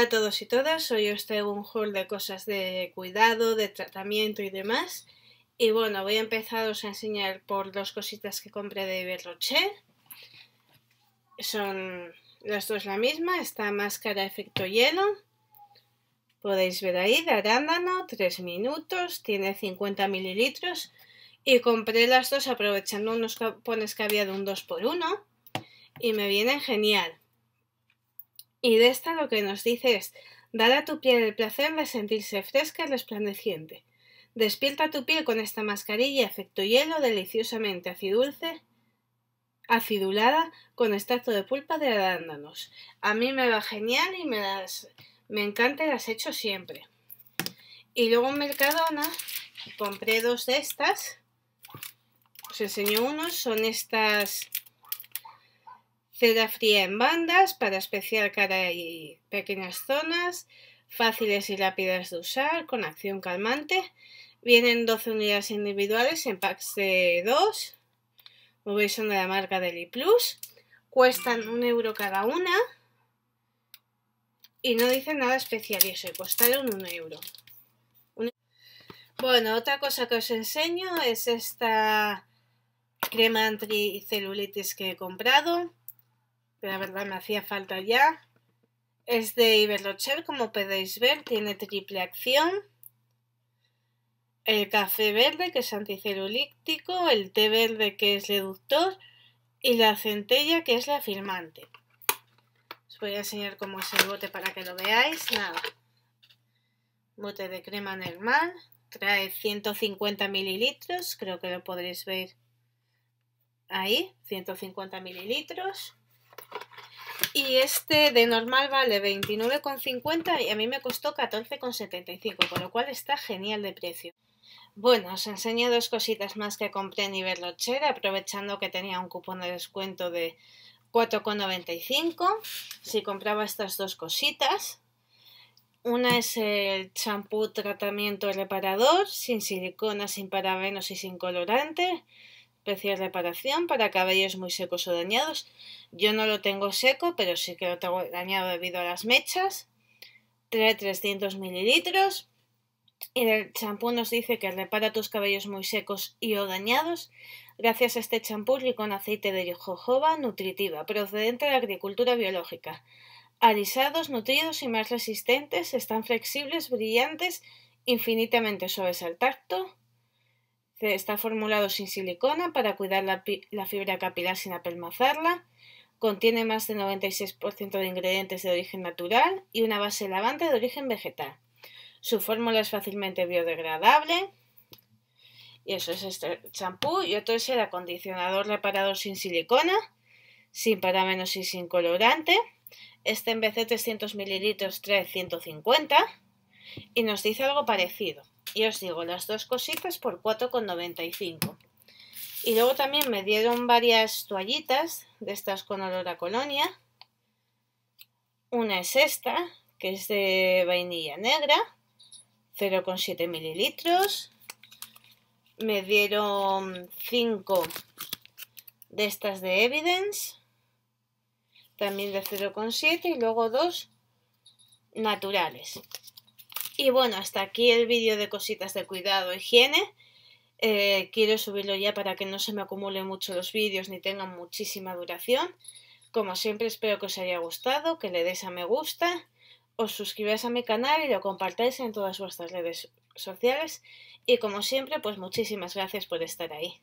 Hola a todos y todas, hoy os traigo un haul de cosas de cuidado, de tratamiento y demás. Y bueno, voy a empezar a enseñar por dos cositas que compré de Iberrocher. Son las dos la misma, esta máscara efecto hielo. Podéis ver ahí, de arándano, 3 minutos, tiene 50 mililitros. Y compré las dos aprovechando unos capones que había de un 2x1. Y me vienen genial. Y de esta lo que nos dice es, dar a tu piel el placer de sentirse fresca y resplandeciente. Despierta tu piel con esta mascarilla efecto hielo deliciosamente acidulce, acidulada con extracto de pulpa de arándanos. A mí me va genial y me me encanta y las hecho siempre. Y luego en Mercadona compré dos de estas. Os enseño uno, son estas Cera fría en bandas para especial cara y pequeñas zonas, fáciles y rápidas de usar, con acción calmante. Vienen 12 unidades individuales en packs de 2. Como veis son de la marca Deli Plus. Cuestan un euro cada una. Y no dicen nada especial y eso, y costaron un euro. E- bueno, otra cosa que os enseño es esta crema anti-celulitis que he comprado la verdad me hacía falta ya. Es de Iberlocher, como podéis ver, tiene triple acción. El café verde, que es anticelulítico, el té verde, que es reductor, y la centella, que es la firmante. Os voy a enseñar cómo es el bote para que lo veáis. Nada. Bote de crema normal. Trae 150 mililitros, creo que lo podréis ver ahí, 150 mililitros. Y este de normal vale 29,50 y a mí me costó 14,75, con lo cual está genial de precio. Bueno, os enseño dos cositas más que compré en Iberlochera, aprovechando que tenía un cupón de descuento de 4,95 si compraba estas dos cositas. Una es el champú tratamiento reparador, sin silicona, sin parabenos y sin colorante reparación para cabellos muy secos o dañados. Yo no lo tengo seco, pero sí que lo tengo dañado debido a las mechas. Trae 300 mililitros. Y el champú nos dice que repara tus cabellos muy secos y o dañados gracias a este champú con aceite de jojoba nutritiva procedente de la agricultura biológica. Alisados, nutridos y más resistentes, están flexibles, brillantes, infinitamente suaves al tacto, Está formulado sin silicona para cuidar la, fibra capilar sin apelmazarla. Contiene más del 96% de ingredientes de origen natural y una base lavante de origen vegetal. Su fórmula es fácilmente biodegradable. Y eso es este champú. Y otro es el acondicionador reparador sin silicona, sin parámenos y sin colorante. Este en vez de 300 ml trae 150 y nos dice algo parecido. Y os digo, las dos cositas por 4,95. Y luego también me dieron varias toallitas de estas con olor a colonia. Una es esta, que es de vainilla negra, 0,7 mililitros. Me dieron 5 de estas de Evidence, también de 0,7 y luego dos naturales. Y bueno, hasta aquí el vídeo de cositas de cuidado e higiene. Eh, quiero subirlo ya para que no se me acumulen mucho los vídeos ni tengan muchísima duración. Como siempre espero que os haya gustado, que le deis a me gusta, os suscribáis a mi canal y lo compartáis en todas vuestras redes sociales. Y como siempre, pues muchísimas gracias por estar ahí.